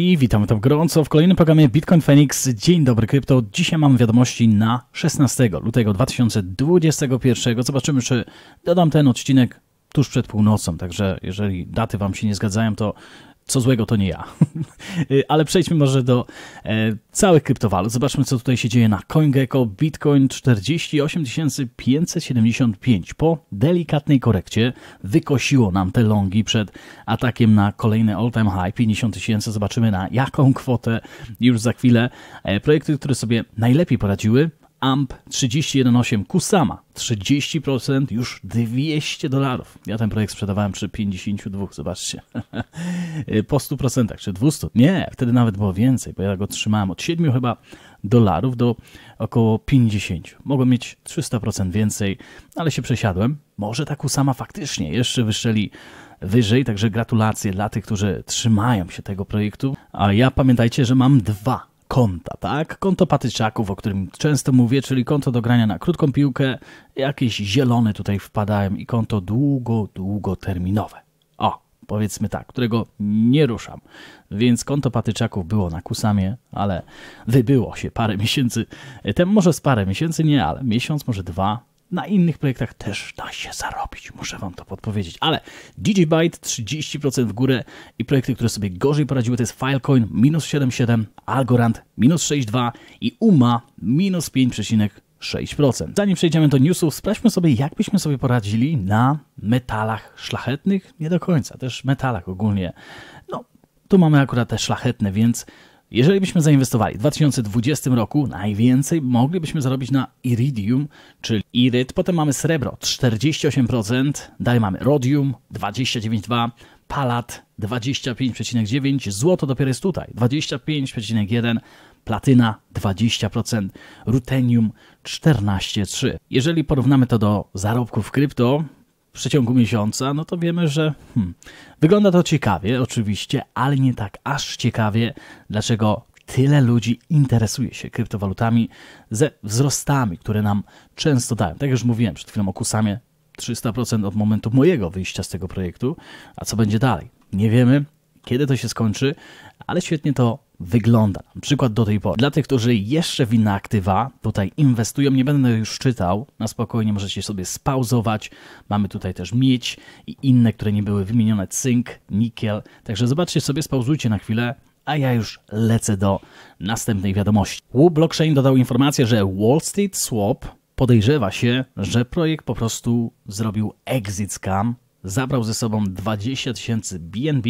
I witam tam gorąco w kolejnym programie Bitcoin Phoenix. Dzień dobry krypto. Dzisiaj mam wiadomości na 16 lutego 2021. Zobaczymy, czy dodam ten odcinek tuż przed północą. Także jeżeli daty Wam się nie zgadzają, to co złego to nie ja. Y, ale przejdźmy może do e, całych kryptowalut. Zobaczmy, co tutaj się dzieje na CoinGecko. Bitcoin 48 575. Po delikatnej korekcie wykosiło nam te longi przed atakiem na kolejny all-time high 50 tysięcy. Zobaczymy na jaką kwotę już za chwilę. E, projekty, które sobie najlepiej poradziły, AMP 318 Kusama 30% już 200 dolarów. Ja ten projekt sprzedawałem przy 52, zobaczcie. po 100%, czy 200? Nie, wtedy nawet było więcej, bo ja go trzymałem od 7 chyba dolarów do około 50. Mogłem mieć 300% więcej, ale się przesiadłem. Może ta Kusama faktycznie jeszcze wyszczeli wyżej, także gratulacje dla tych, którzy trzymają się tego projektu. A ja pamiętajcie, że mam dwa konta, tak? Konto patyczaków, o którym często mówię, czyli konto do grania na krótką piłkę, jakieś zielone tutaj wpadałem i konto długo, długoterminowe. O, powiedzmy tak, którego nie ruszam. Więc konto patyczaków było na kusamie, ale wybyło się parę miesięcy ten może z parę miesięcy nie, ale miesiąc, może dwa, na innych projektach też da się zarobić, muszę wam to podpowiedzieć. Ale DigiByte 30% w górę i projekty, które sobie gorzej poradziły to jest Filecoin minus 7,7, Algorand minus 6,2 i UMA minus 5,6%. Zanim przejdziemy do newsów, sprawdźmy sobie jak byśmy sobie poradzili na metalach szlachetnych, nie do końca, też metalach ogólnie. No, tu mamy akurat te szlachetne, więc jeżeli byśmy zainwestowali w 2020 roku, najwięcej moglibyśmy zarobić na iridium, czyli iryt. Potem mamy srebro 48%, dalej mamy rodium 29,2%, palat 25,9%, złoto dopiero jest tutaj 25,1%, platyna 20%, rutenium 14,3%. Jeżeli porównamy to do zarobków krypto, przeciągu miesiąca, no to wiemy, że hmm, wygląda to ciekawie oczywiście, ale nie tak aż ciekawie, dlaczego tyle ludzi interesuje się kryptowalutami ze wzrostami, które nam często dają. Tak jak już mówiłem przed chwilą o Kusamie, 300% od momentu mojego wyjścia z tego projektu, a co będzie dalej? Nie wiemy, kiedy to się skończy, ale świetnie to wygląda. Na przykład do tej pory. Dla tych, którzy jeszcze w inne aktywa tutaj inwestują, nie będę już czytał, na spokojnie możecie sobie spauzować. Mamy tutaj też miedź i inne, które nie były wymienione, cynk, nikiel. Także zobaczcie sobie, spauzujcie na chwilę, a ja już lecę do następnej wiadomości. Wu Blockchain dodał informację, że Wall Street Swap podejrzewa się, że projekt po prostu zrobił exit scam zabrał ze sobą 20 tysięcy BNB.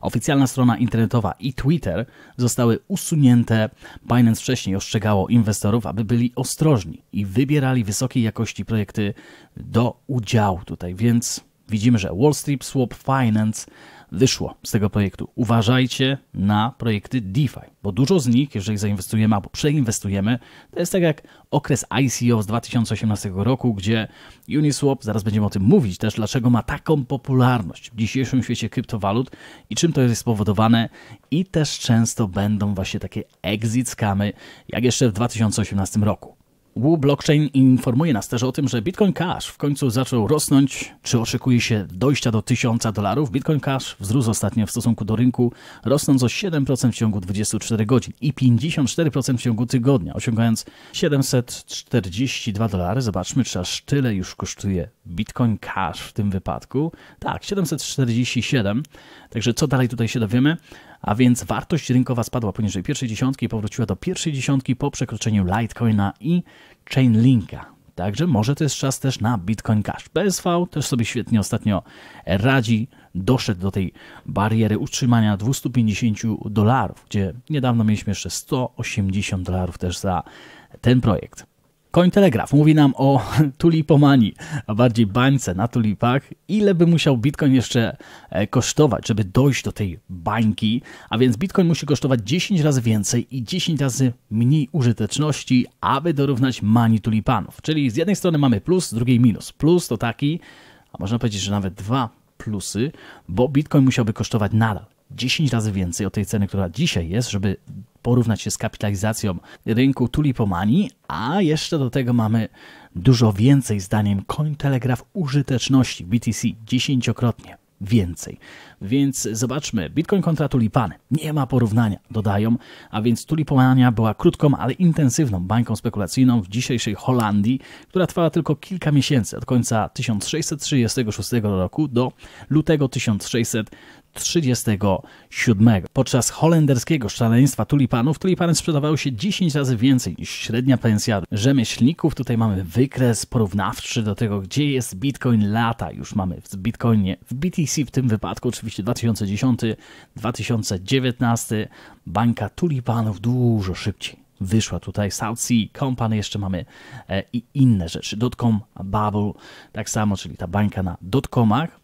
Oficjalna strona internetowa i Twitter zostały usunięte. Binance wcześniej ostrzegało inwestorów, aby byli ostrożni i wybierali wysokiej jakości projekty do udziału tutaj, więc widzimy, że Wall Street Swap Finance wyszło z tego projektu. Uważajcie na projekty DeFi, bo dużo z nich, jeżeli zainwestujemy albo przeinwestujemy, to jest tak jak okres ICO z 2018 roku, gdzie Uniswap, zaraz będziemy o tym mówić też, dlaczego ma taką popularność w dzisiejszym świecie kryptowalut i czym to jest spowodowane i też często będą właśnie takie exit skamy, jak jeszcze w 2018 roku. Wu Blockchain informuje nas też o tym, że Bitcoin Cash w końcu zaczął rosnąć. Czy oczekuje się dojścia do 1000 dolarów? Bitcoin Cash wzrósł ostatnio w stosunku do rynku, rosnąc o 7% w ciągu 24 godzin i 54% w ciągu tygodnia, osiągając 742 dolary. Zobaczmy, czy aż tyle już kosztuje Bitcoin Cash w tym wypadku. Tak, 747. Także co dalej tutaj się dowiemy? a więc wartość rynkowa spadła poniżej pierwszej dziesiątki i powróciła do pierwszej dziesiątki po przekroczeniu Litecoina i Chainlinka. Także może to jest czas też na Bitcoin Cash. BSV też sobie świetnie ostatnio radzi. Doszedł do tej bariery utrzymania 250 dolarów, gdzie niedawno mieliśmy jeszcze 180 dolarów też za ten projekt. Cointelegraph mówi nam o tulipomanii, a bardziej bańce na tulipach. Ile by musiał Bitcoin jeszcze e, kosztować, żeby dojść do tej bańki? A więc Bitcoin musi kosztować 10 razy więcej i 10 razy mniej użyteczności, aby dorównać mani tulipanów. Czyli z jednej strony mamy plus, z drugiej minus. Plus to taki, a można powiedzieć, że nawet dwa plusy, bo Bitcoin musiałby kosztować nadal 10 razy więcej od tej ceny, która dzisiaj jest, żeby porównać się z kapitalizacją rynku Tulipomani, a jeszcze do tego mamy dużo więcej zdaniem Cointelegraph użyteczności BTC dziesięciokrotnie więcej. Więc zobaczmy, Bitcoin kontra tulipany. Nie ma porównania, dodają, a więc tulipomania była krótką, ale intensywną bańką spekulacyjną w dzisiejszej Holandii, która trwała tylko kilka miesięcy, od końca 1636 roku do lutego 1600 37. Podczas holenderskiego szaleństwa tulipanów tulipany sprzedawały się 10 razy więcej niż średnia pensja rzemieślników. Tutaj mamy wykres porównawczy do tego, gdzie jest Bitcoin lata. Już mamy w Bitcoinie, w BTC w tym wypadku oczywiście 2010, 2019. Bańka tulipanów dużo szybciej wyszła tutaj South Sea Company, jeszcze mamy e, i inne rzeczy, dotcom bubble, tak samo, czyli ta bańka na dotcomach,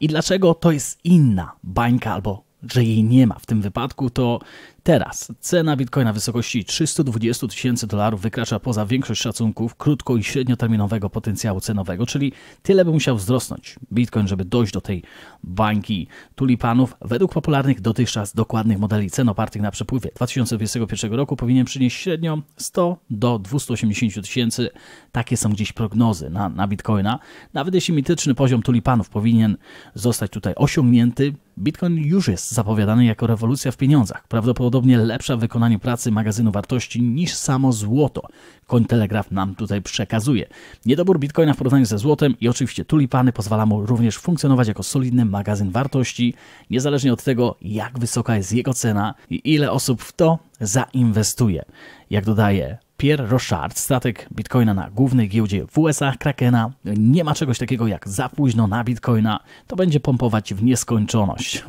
i dlaczego to jest inna bańka, albo że jej nie ma w tym wypadku, to Teraz cena bitcoina w wysokości 320 tysięcy dolarów wykracza poza większość szacunków krótko i średnioterminowego potencjału cenowego, czyli tyle by musiał wzrosnąć bitcoin, żeby dojść do tej bańki tulipanów. Według popularnych dotychczas dokładnych modeli cen opartych na przepływie 2021 roku powinien przynieść średnio 100 do 280 tysięcy. Takie są gdzieś prognozy na, na bitcoina. Nawet jeśli mityczny poziom tulipanów powinien zostać tutaj osiągnięty, bitcoin już jest zapowiadany jako rewolucja w pieniądzach. Prawdopodobnie prawdopodobnie lepsza w wykonaniu pracy magazynu wartości niż samo złoto. Cointelegraph nam tutaj przekazuje. Niedobór bitcoina w porównaniu ze złotem i oczywiście tulipany pozwala mu również funkcjonować jako solidny magazyn wartości, niezależnie od tego, jak wysoka jest jego cena i ile osób w to zainwestuje. Jak dodaje Pierre Rochard, statek Bitcoina na głównej giełdzie w USA, Krakena. Nie ma czegoś takiego jak za późno na Bitcoina. To będzie pompować w nieskończoność.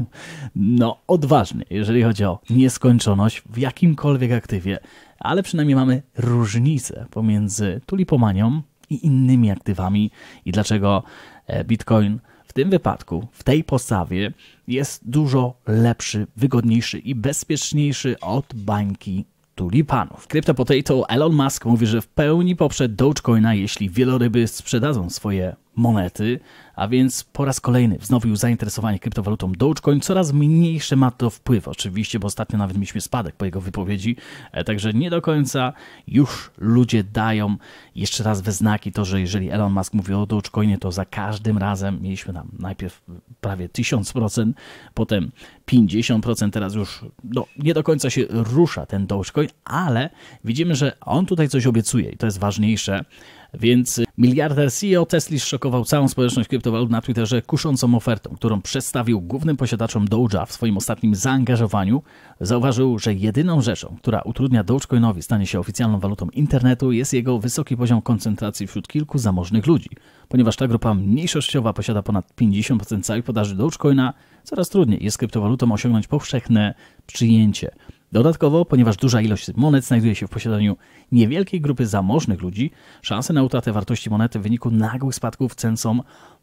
No, odważny, jeżeli chodzi o nieskończoność w jakimkolwiek aktywie, ale przynajmniej mamy różnicę pomiędzy tulipomanią i innymi aktywami i dlaczego e, Bitcoin w tym wypadku, w tej postawie jest dużo lepszy, wygodniejszy i bezpieczniejszy od bańki tulipanów. CryptoPotato Elon Musk mówi, że w pełni poprze Dogecoina, jeśli wieloryby sprzedadzą swoje monety, a więc po raz kolejny wznowił zainteresowanie kryptowalutą Dogecoin. Coraz mniejszy ma to wpływ oczywiście, bo ostatnio nawet mieliśmy spadek po jego wypowiedzi, e, także nie do końca już ludzie dają jeszcze raz we znaki to, że jeżeli Elon Musk mówi o Dogecoinie, to za każdym razem mieliśmy tam najpierw prawie 1000%, potem 50%, teraz już no, nie do końca się rusza ten Dogecoin, ale widzimy, że on tutaj coś obiecuje i to jest ważniejsze, więc miliarder CEO Tesla szokował całą społeczność kryptowalut na Twitterze kuszącą ofertą, którą przedstawił głównym posiadaczom Doge'a w swoim ostatnim zaangażowaniu. Zauważył, że jedyną rzeczą, która utrudnia Dogecoinowi stanie się oficjalną walutą internetu jest jego wysoki poziom koncentracji wśród kilku zamożnych ludzi. Ponieważ ta grupa mniejszościowa posiada ponad 50% całej podaży Dogecoina, coraz trudniej jest kryptowalutom osiągnąć powszechne przyjęcie. Dodatkowo, ponieważ duża ilość monet znajduje się w posiadaniu niewielkiej grupy zamożnych ludzi, szanse na utratę wartości monety w wyniku nagłych spadków cen są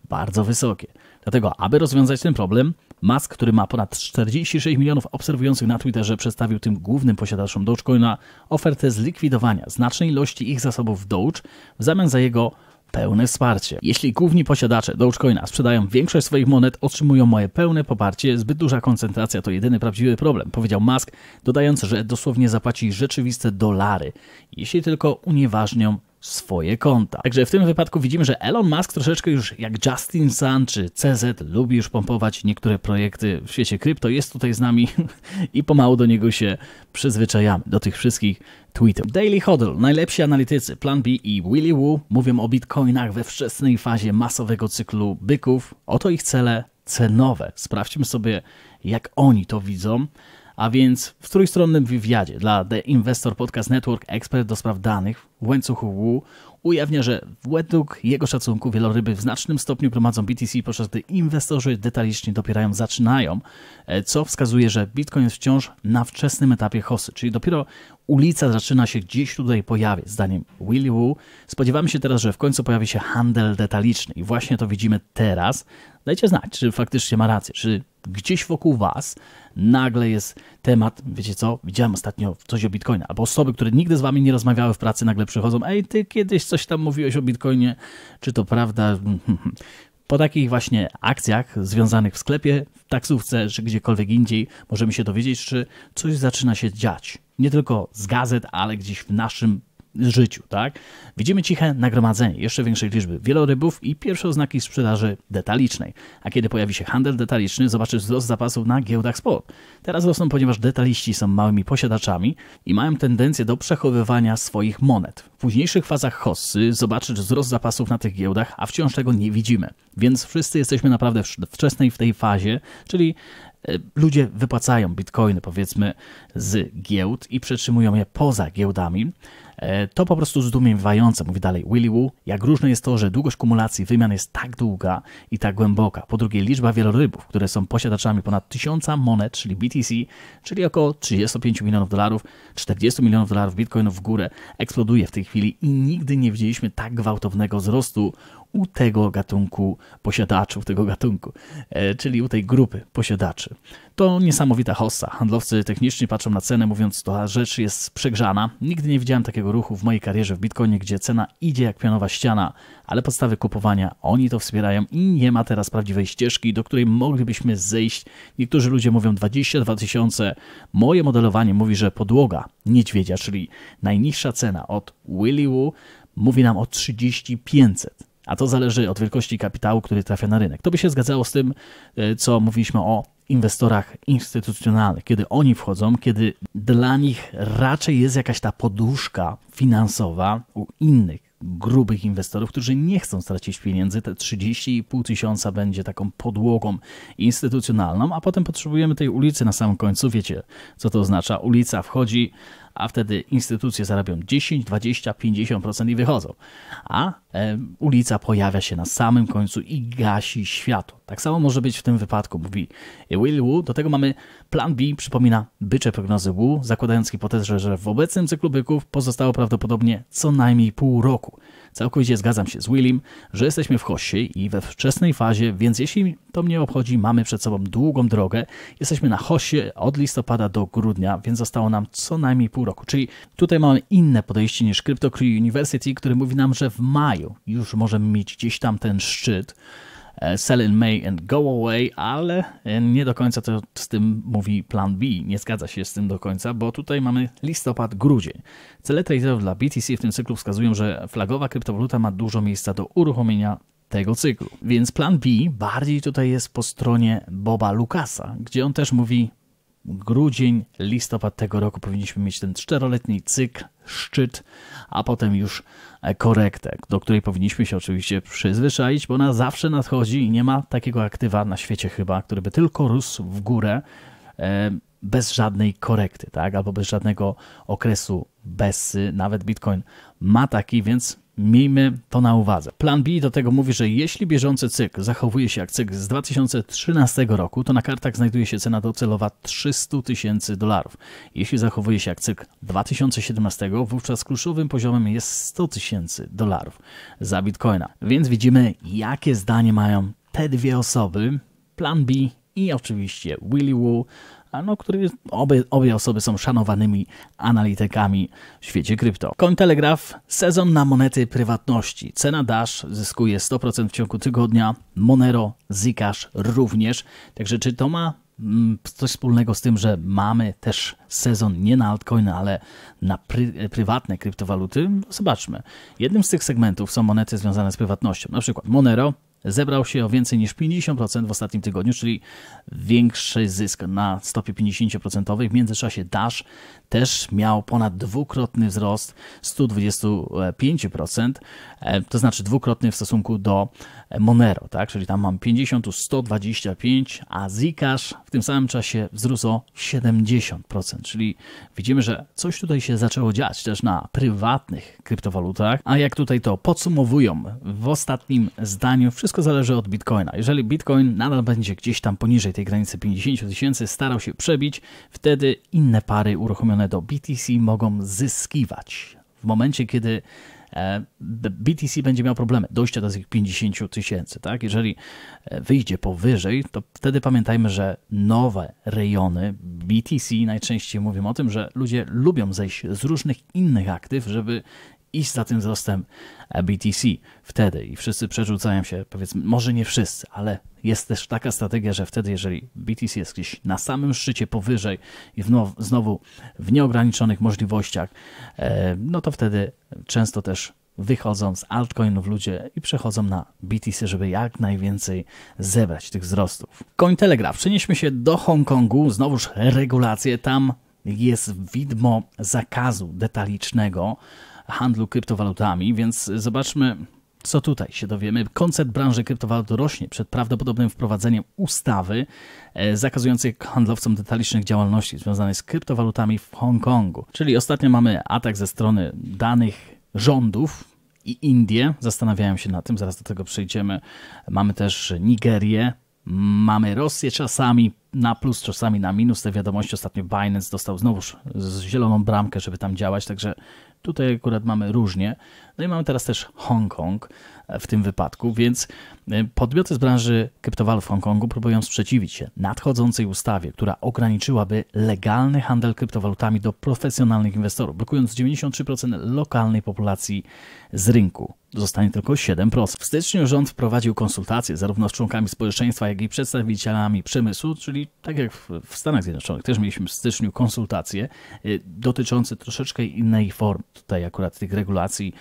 bardzo wysokie. Dlatego, aby rozwiązać ten problem, Musk, który ma ponad 46 milionów obserwujących na Twitterze, przedstawił tym głównym posiadaczom Dogecoina ofertę zlikwidowania znacznej ilości ich zasobów Doge w zamian za jego pełne wsparcie. Jeśli główni posiadacze Dogecoina sprzedają większość swoich monet, otrzymują moje pełne poparcie. Zbyt duża koncentracja to jedyny prawdziwy problem, powiedział Musk, dodając, że dosłownie zapłaci rzeczywiste dolary, jeśli tylko unieważnią swoje konta. Także w tym wypadku widzimy, że Elon Musk troszeczkę już jak Justin Sun czy CZ lubi już pompować niektóre projekty w świecie krypto. Jest tutaj z nami i pomału do niego się przyzwyczajamy, do tych wszystkich tweetów. Daily Hodl, najlepsi analitycy Plan B i Willy Woo mówią o bitcoinach we wczesnej fazie masowego cyklu byków. Oto ich cele cenowe. Sprawdźmy sobie, jak oni to widzą. A więc w trójstronnym wywiadzie dla The Investor Podcast Network ekspert do spraw danych w łańcuchu Wu ujawnia, że według jego szacunku wieloryby w znacznym stopniu prowadzą BTC, podczas gdy inwestorzy detalicznie dopierają zaczynają, e, co wskazuje, że Bitcoin jest wciąż na wczesnym etapie hossy, czyli dopiero ulica zaczyna się gdzieś tutaj pojawiać. Zdaniem Willy Wu spodziewamy się teraz, że w końcu pojawi się handel detaliczny i właśnie to widzimy teraz. Dajcie znać, czy faktycznie ma rację, czy gdzieś wokół Was nagle jest temat, wiecie co, widziałem ostatnio coś o Bitcoinie, albo osoby, które nigdy z wami nie rozmawiały w pracy, nagle przychodzą, ej, ty kiedyś coś tam mówiłeś o Bitcoinie, czy to prawda? Po takich właśnie akcjach związanych w sklepie, w taksówce czy gdziekolwiek indziej możemy się dowiedzieć, czy coś zaczyna się dziać. Nie tylko z gazet, ale gdzieś w naszym życiu, tak? Widzimy ciche nagromadzenie jeszcze większej liczby wielorybów i pierwsze oznaki sprzedaży detalicznej. A kiedy pojawi się handel detaliczny, zobaczysz wzrost zapasów na giełdach spot. Teraz rosną, ponieważ detaliści są małymi posiadaczami i mają tendencję do przechowywania swoich monet. W późniejszych fazach hossy zobaczysz wzrost zapasów na tych giełdach, a wciąż tego nie widzimy. Więc wszyscy jesteśmy naprawdę wczesnej w tej fazie, czyli ludzie wypłacają bitcoiny powiedzmy z giełd i przetrzymują je poza giełdami, e, to po prostu zdumiewające, mówi dalej Willy Wu, jak różne jest to, że długość kumulacji wymian jest tak długa i tak głęboka. Po drugie, liczba wielorybów, które są posiadaczami ponad 1000 monet, czyli BTC, czyli około 35 milionów dolarów, 40 milionów dolarów bitcoinów w górę, eksploduje w tej chwili i nigdy nie widzieliśmy tak gwałtownego wzrostu u tego gatunku posiadaczy, u tego gatunku, e, czyli u tej grupy posiadaczy. To niesamowita hossa. Handlowcy techniczni patrzą na cenę, mówiąc, ta rzecz jest przegrzana. Nigdy nie widziałem takiego ruchu w mojej karierze w Bitcoinie, gdzie cena idzie jak pionowa ściana, ale podstawy kupowania, oni to wspierają i nie ma teraz prawdziwej ścieżki, do której moglibyśmy zejść. Niektórzy ludzie mówią 22 tysiące. Moje modelowanie mówi, że podłoga niedźwiedzia, czyli najniższa cena od Willy Woo, mówi nam o 3500 a to zależy od wielkości kapitału, który trafia na rynek. To by się zgadzało z tym, e, co mówiliśmy o inwestorach instytucjonalnych, kiedy oni wchodzą, kiedy dla nich raczej jest jakaś ta poduszka finansowa u innych grubych inwestorów, którzy nie chcą stracić pieniędzy. Te 30,5 tysiąca będzie taką podłogą instytucjonalną, a potem potrzebujemy tej ulicy na samym końcu. Wiecie, co to oznacza? Ulica wchodzi, a wtedy instytucje zarabią 10, 20, 50% i wychodzą. A e, ulica pojawia się na samym końcu i gasi światło. Tak samo może być w tym wypadku, mówi Will Wu. Do tego mamy plan B, przypomina bycze prognozy Wu, zakładając hipotezę, że w obecnym cyklu byków pozostało prawdopodobnie co najmniej pół roku. Całkowicie zgadzam się z Willim, że jesteśmy w hoście i we wczesnej fazie, więc jeśli to mnie obchodzi, mamy przed sobą długą drogę. Jesteśmy na hoście od listopada do grudnia, więc zostało nam co najmniej pół roku. Czyli tutaj mamy inne podejście niż CryptoCree University, który mówi nam, że w maju już możemy mieć gdzieś tam ten szczyt. E, sell in May and Go Away, ale e, nie do końca to z tym mówi plan B. Nie zgadza się z tym do końca, bo tutaj mamy listopad, grudzień. Cele traderów dla BTC w tym cyklu wskazują, że flagowa kryptowaluta ma dużo miejsca do uruchomienia tego cyklu. Więc plan B bardziej tutaj jest po stronie Boba Lukasa, gdzie on też mówi grudzień, listopad tego roku powinniśmy mieć ten czteroletni cykl, szczyt, a potem już e, korektę, do której powinniśmy się oczywiście przyzwyczaić, bo ona zawsze nadchodzi i nie ma takiego aktywa na świecie chyba, który by tylko rósł w górę e, bez żadnej korekty, tak? albo bez żadnego okresu bez, y, nawet Bitcoin ma taki, więc Miejmy to na uwadze. Plan B do tego mówi, że jeśli bieżący cykl zachowuje się jak cykl z 2013 roku, to na kartach znajduje się cena docelowa 300 tysięcy dolarów. Jeśli zachowuje się jak cykl 2017, wówczas kluczowym poziomem jest 100 tysięcy dolarów za bitcoina. Więc widzimy, jakie zdanie mają te dwie osoby, plan B i oczywiście Willy Woo no, których obie, obie osoby są szanowanymi analitykami w świecie krypto. Cointelegraph, sezon na monety prywatności. Cena Dash zyskuje 100% w ciągu tygodnia, Monero, Zcash również. Także czy to ma mm, coś wspólnego z tym, że mamy też sezon nie na altcoiny, ale na pry prywatne kryptowaluty? Zobaczmy. Jednym z tych segmentów są monety związane z prywatnością, na przykład Monero, zebrał się o więcej niż 50% w ostatnim tygodniu, czyli większy zysk na stopie 50%. W międzyczasie Dash też miał ponad dwukrotny wzrost 125%, e, to znaczy dwukrotny w stosunku do Monero, tak? czyli tam mam 50, 125, a Zcash w tym samym czasie wzrósł o 70%, czyli widzimy, że coś tutaj się zaczęło dziać też na prywatnych kryptowalutach, a jak tutaj to podsumowują w ostatnim zdaniu, wszystko zależy od Bitcoina. Jeżeli Bitcoin nadal będzie gdzieś tam poniżej tej granicy 50 tysięcy starał się przebić, wtedy inne pary uruchomią do BTC mogą zyskiwać. W momencie, kiedy e, BTC będzie miał problemy dojścia do tych 50 tysięcy. Tak? Jeżeli e, wyjdzie powyżej, to wtedy pamiętajmy, że nowe rejony BTC najczęściej mówią o tym, że ludzie lubią zejść z różnych innych aktyw, żeby iść za tym wzrostem BTC wtedy i wszyscy przerzucają się, powiedzmy, może nie wszyscy, ale jest też taka strategia, że wtedy, jeżeli BTC jest gdzieś na samym szczycie powyżej i znowu w nieograniczonych możliwościach, e, no to wtedy często też wychodzą z altcoinów ludzie i przechodzą na BTC, żeby jak najwięcej zebrać tych wzrostów. Cointelegraph. Przenieśmy się do Hongkongu. Znowuż regulacje. Tam jest widmo zakazu detalicznego handlu kryptowalutami, więc zobaczmy, co tutaj się dowiemy? Koncert branży kryptowalut rośnie przed prawdopodobnym wprowadzeniem ustawy e, zakazującej handlowcom detalicznych działalności związanej z kryptowalutami w Hongkongu. Czyli ostatnio mamy atak ze strony danych rządów i Indie. Zastanawiałem się na tym, zaraz do tego przejdziemy. Mamy też Nigerię, mamy Rosję czasami na plus, czasami na minus. Te wiadomości ostatnio Binance dostał znowuż z zieloną bramkę, żeby tam działać, także Tutaj akurat mamy różnie. No i mamy teraz też Hongkong w tym wypadku, więc e, podmioty z branży kryptowalut w Hongkongu próbują sprzeciwić się nadchodzącej ustawie, która ograniczyłaby legalny handel kryptowalutami do profesjonalnych inwestorów, blokując 93% lokalnej populacji z rynku. Zostanie tylko 7%. W styczniu rząd wprowadził konsultacje zarówno z członkami społeczeństwa, jak i przedstawicielami przemysłu, czyli tak jak w Stanach Zjednoczonych też mieliśmy w styczniu konsultacje e, dotyczące troszeczkę innej formy. Tutaj akurat tych regulacji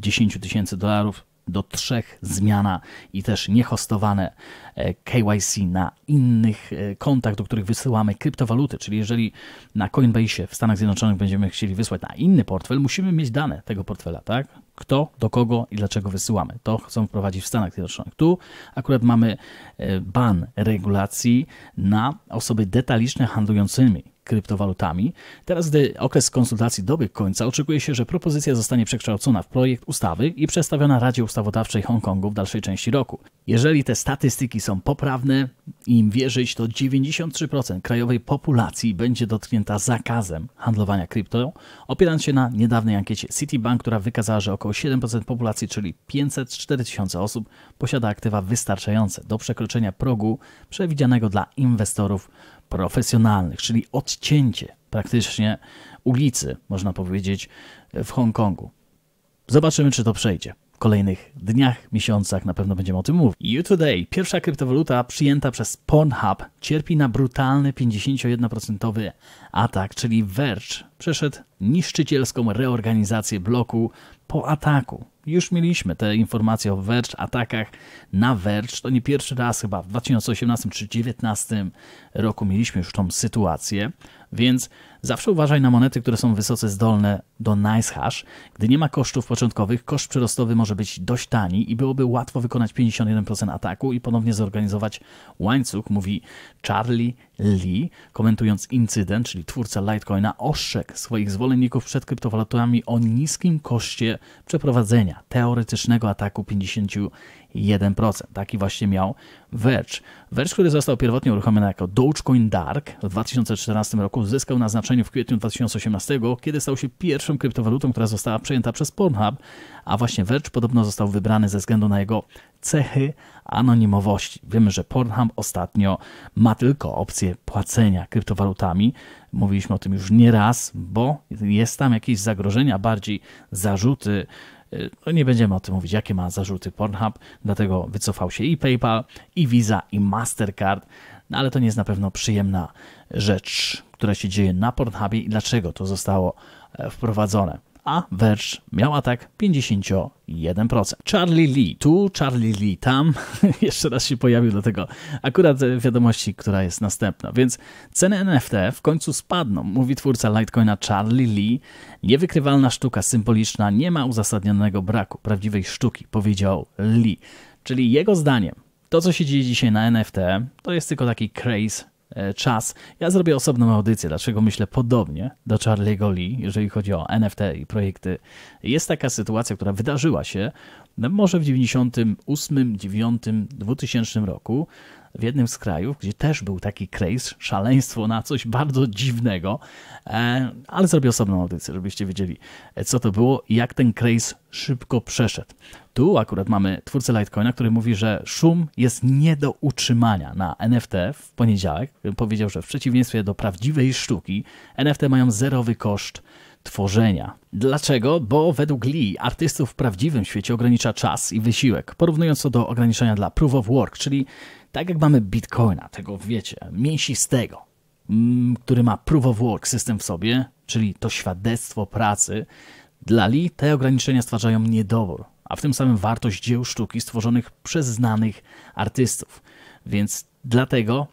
10 e, tysięcy dolarów do trzech zmiana i też niehostowane e, KYC na innych e, kontach, do których wysyłamy kryptowaluty. Czyli jeżeli na Coinbase w Stanach Zjednoczonych będziemy chcieli wysłać na inny portfel, musimy mieć dane tego portfela, tak? Kto, do kogo i dlaczego wysyłamy. To chcą wprowadzić w Stanach Zjednoczonych. Tu akurat mamy e, ban regulacji na osoby detaliczne handlującymi kryptowalutami. Teraz, gdy okres konsultacji dobiegł końca, oczekuje się, że propozycja zostanie przekształcona w projekt ustawy i przedstawiona Radzie Ustawodawczej Hongkongu w dalszej części roku. Jeżeli te statystyki są poprawne i im wierzyć, to 93% krajowej populacji będzie dotknięta zakazem handlowania krypto, opierając się na niedawnej ankiecie Citibank, która wykazała, że około 7% populacji, czyli 504 tysiące osób, posiada aktywa wystarczające do przekroczenia progu przewidzianego dla inwestorów profesjonalnych, czyli odcięcie praktycznie ulicy, można powiedzieć, w Hongkongu. Zobaczymy, czy to przejdzie. W kolejnych dniach, miesiącach na pewno będziemy o tym mówić. U Today, pierwsza kryptowaluta przyjęta przez Pornhub, cierpi na brutalny 51% atak, czyli Verge przeszedł niszczycielską reorganizację bloku po ataku. Już mieliśmy te informacje o Verge, atakach na Verge. To nie pierwszy raz chyba w 2018 czy 2019 roku mieliśmy już tą sytuację, więc zawsze uważaj na monety, które są wysoce zdolne do nice hash. Gdy nie ma kosztów początkowych, koszt przyrostowy może być dość tani i byłoby łatwo wykonać 51% ataku i ponownie zorganizować łańcuch, mówi Charlie Lee, komentując incydent, czyli twórca Litecoina, ostrzegł swoich zwolenników przed kryptowalutami o niskim koszcie przeprowadzenia teoretycznego ataku 50 1%. Taki właśnie miał Verge. Verge, który został pierwotnie uruchomiony jako Dogecoin Dark w 2014 roku, zyskał na znaczeniu w kwietniu 2018, kiedy stał się pierwszą kryptowalutą, która została przejęta przez Pornhub, a właśnie Verge podobno został wybrany ze względu na jego cechy anonimowości. Wiemy, że Pornhub ostatnio ma tylko opcję płacenia kryptowalutami. Mówiliśmy o tym już nieraz, bo jest tam jakieś zagrożenia, bardziej zarzuty no nie będziemy o tym mówić, jakie ma zarzuty Pornhub, dlatego wycofał się i PayPal, i Visa, i Mastercard, no ale to nie jest na pewno przyjemna rzecz, która się dzieje na Pornhubie i dlaczego to zostało e, wprowadzone a Verge miała tak 51%. Charlie Lee tu, Charlie Lee tam, jeszcze raz się pojawił, do tego. akurat e, wiadomości, która jest następna. Więc ceny NFT w końcu spadną, mówi twórca Litecoina Charlie Lee. Niewykrywalna sztuka symboliczna nie ma uzasadnionego braku prawdziwej sztuki, powiedział Lee. Czyli jego zdaniem to, co się dzieje dzisiaj na NFT, to jest tylko taki craze E, czas. Ja zrobię osobną audycję, dlaczego myślę podobnie do Charlie'ego Lee, jeżeli chodzi o NFT i projekty. Jest taka sytuacja, która wydarzyła się no, może w 98, 9, 2000 roku, w jednym z krajów, gdzie też był taki craze, szaleństwo na coś bardzo dziwnego, e, ale zrobię osobną audycję, żebyście wiedzieli, e, co to było i jak ten craze szybko przeszedł. Tu akurat mamy twórcę Litecoina, który mówi, że szum jest nie do utrzymania na NFT w poniedziałek. Powiedział, że w przeciwieństwie do prawdziwej sztuki, NFT mają zerowy koszt tworzenia. Dlaczego? Bo według Lee artystów w prawdziwym świecie ogranicza czas i wysiłek, porównując to do ograniczenia dla proof of work, czyli tak jak mamy Bitcoina, tego wiecie, mięsistego, mm, który ma proof of work system w sobie, czyli to świadectwo pracy, dla Lee te ograniczenia stwarzają niedobór, a w tym samym wartość dzieł sztuki stworzonych przez znanych artystów. Więc dlatego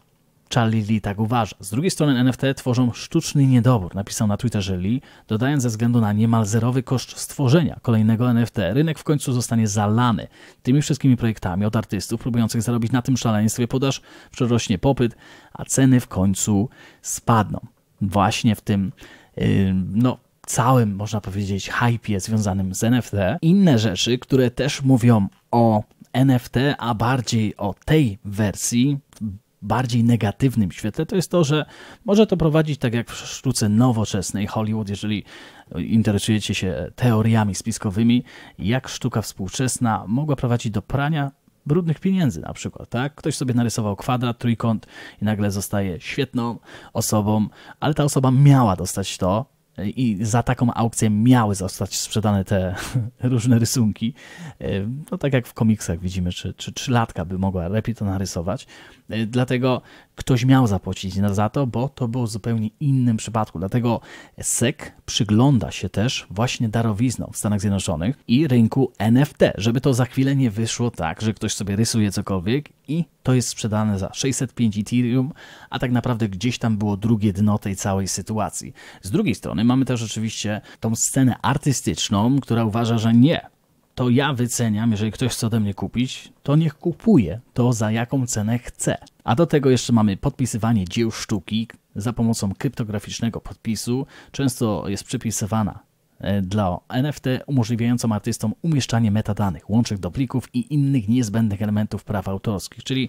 Charlie Lee tak uważa. Z drugiej strony NFT tworzą sztuczny niedobór, napisał na Twitterze Lee, dodając ze względu na niemal zerowy koszt stworzenia kolejnego NFT, rynek w końcu zostanie zalany tymi wszystkimi projektami od artystów próbujących zarobić na tym szaleństwie, podaż przerośnie popyt, a ceny w końcu spadną. Właśnie w tym, yy, no, całym, można powiedzieć, hypie związanym z NFT. Inne rzeczy, które też mówią o NFT, a bardziej o tej wersji, bardziej negatywnym świetle, to jest to, że może to prowadzić tak jak w sztuce nowoczesnej Hollywood, jeżeli interesujecie się teoriami spiskowymi, jak sztuka współczesna mogła prowadzić do prania brudnych pieniędzy na przykład, tak? Ktoś sobie narysował kwadrat, trójkąt i nagle zostaje świetną osobą, ale ta osoba miała dostać to i za taką aukcję miały zostać sprzedane te różne rysunki. No tak jak w komiksach widzimy, czy, czy, czy latka by mogła lepiej to narysować. Y, dlatego ktoś miał zapłacić za to, bo to było w zupełnie innym przypadku. Dlatego SEC przygląda się też właśnie darowiznom w Stanach Zjednoczonych i rynku NFT, żeby to za chwilę nie wyszło tak, że ktoś sobie rysuje cokolwiek i to jest sprzedane za 605 Ethereum, a tak naprawdę gdzieś tam było drugie dno tej całej sytuacji. Z drugiej strony mamy też oczywiście tą scenę artystyczną, która uważa, że nie, to ja wyceniam, jeżeli ktoś chce ode mnie kupić, to niech kupuje to za jaką cenę chce. A do tego jeszcze mamy podpisywanie dzieł sztuki za pomocą kryptograficznego podpisu. Często jest przypisywana e, dla NFT umożliwiającą artystom umieszczanie metadanych, łączek do plików i innych niezbędnych elementów praw autorskich, czyli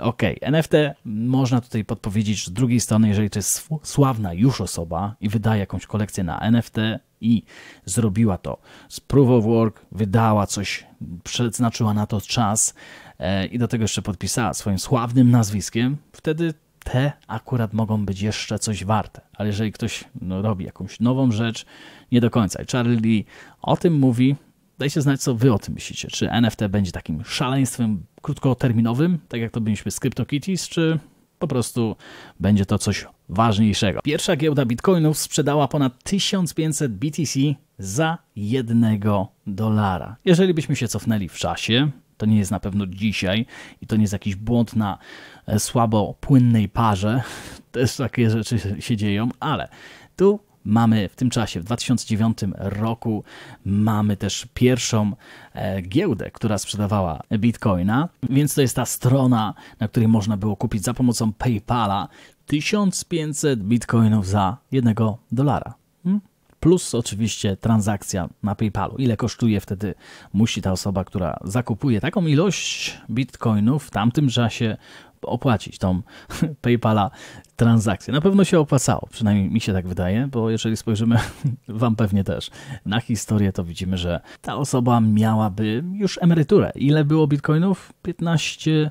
OK, NFT można tutaj podpowiedzieć z drugiej strony, jeżeli to jest sławna już osoba i wyda jakąś kolekcję na NFT i zrobiła to z proof of work, wydała coś, przeznaczyła na to czas e, i do tego jeszcze podpisała swoim sławnym nazwiskiem, wtedy te akurat mogą być jeszcze coś warte. Ale jeżeli ktoś no, robi jakąś nową rzecz, nie do końca. Charlie o tym mówi, Dajcie znać, co wy o tym myślicie. Czy NFT będzie takim szaleństwem krótkoterminowym, tak jak to byliśmy z CryptoKitties, czy po prostu będzie to coś ważniejszego. Pierwsza giełda bitcoinów sprzedała ponad 1500 BTC za jednego dolara. Jeżeli byśmy się cofnęli w czasie, to nie jest na pewno dzisiaj i to nie jest jakiś błąd na e, słabo płynnej parze. Też takie rzeczy się dzieją, ale tu Mamy w tym czasie, w 2009 roku, mamy też pierwszą e, giełdę, która sprzedawała bitcoina, więc to jest ta strona, na której można było kupić za pomocą PayPala 1500 bitcoinów za 1 dolara. Hmm? plus oczywiście transakcja na PayPalu. Ile kosztuje wtedy musi ta osoba, która zakupuje taką ilość bitcoinów w tamtym czasie opłacić tą PayPala transakcję. Na pewno się opłacało, przynajmniej mi się tak wydaje, bo jeżeli spojrzymy, wam pewnie też, na historię, to widzimy, że ta osoba miałaby już emeryturę. Ile było bitcoinów? 15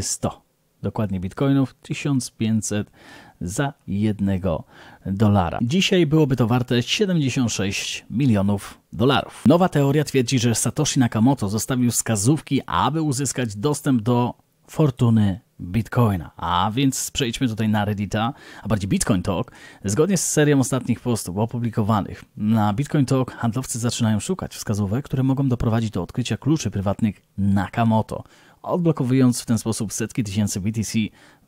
100. Dokładnie bitcoinów 1500 za jednego dolara. Dzisiaj byłoby to warte 76 milionów dolarów. Nowa teoria twierdzi, że Satoshi Nakamoto zostawił wskazówki, aby uzyskać dostęp do fortuny Bitcoina. A więc przejdźmy tutaj na Reddita, a bardziej Bitcoin Talk. Zgodnie z serią ostatnich postów opublikowanych na Bitcoin Talk handlowcy zaczynają szukać wskazówek, które mogą doprowadzić do odkrycia kluczy prywatnych Nakamoto odblokowując w ten sposób setki tysięcy BTC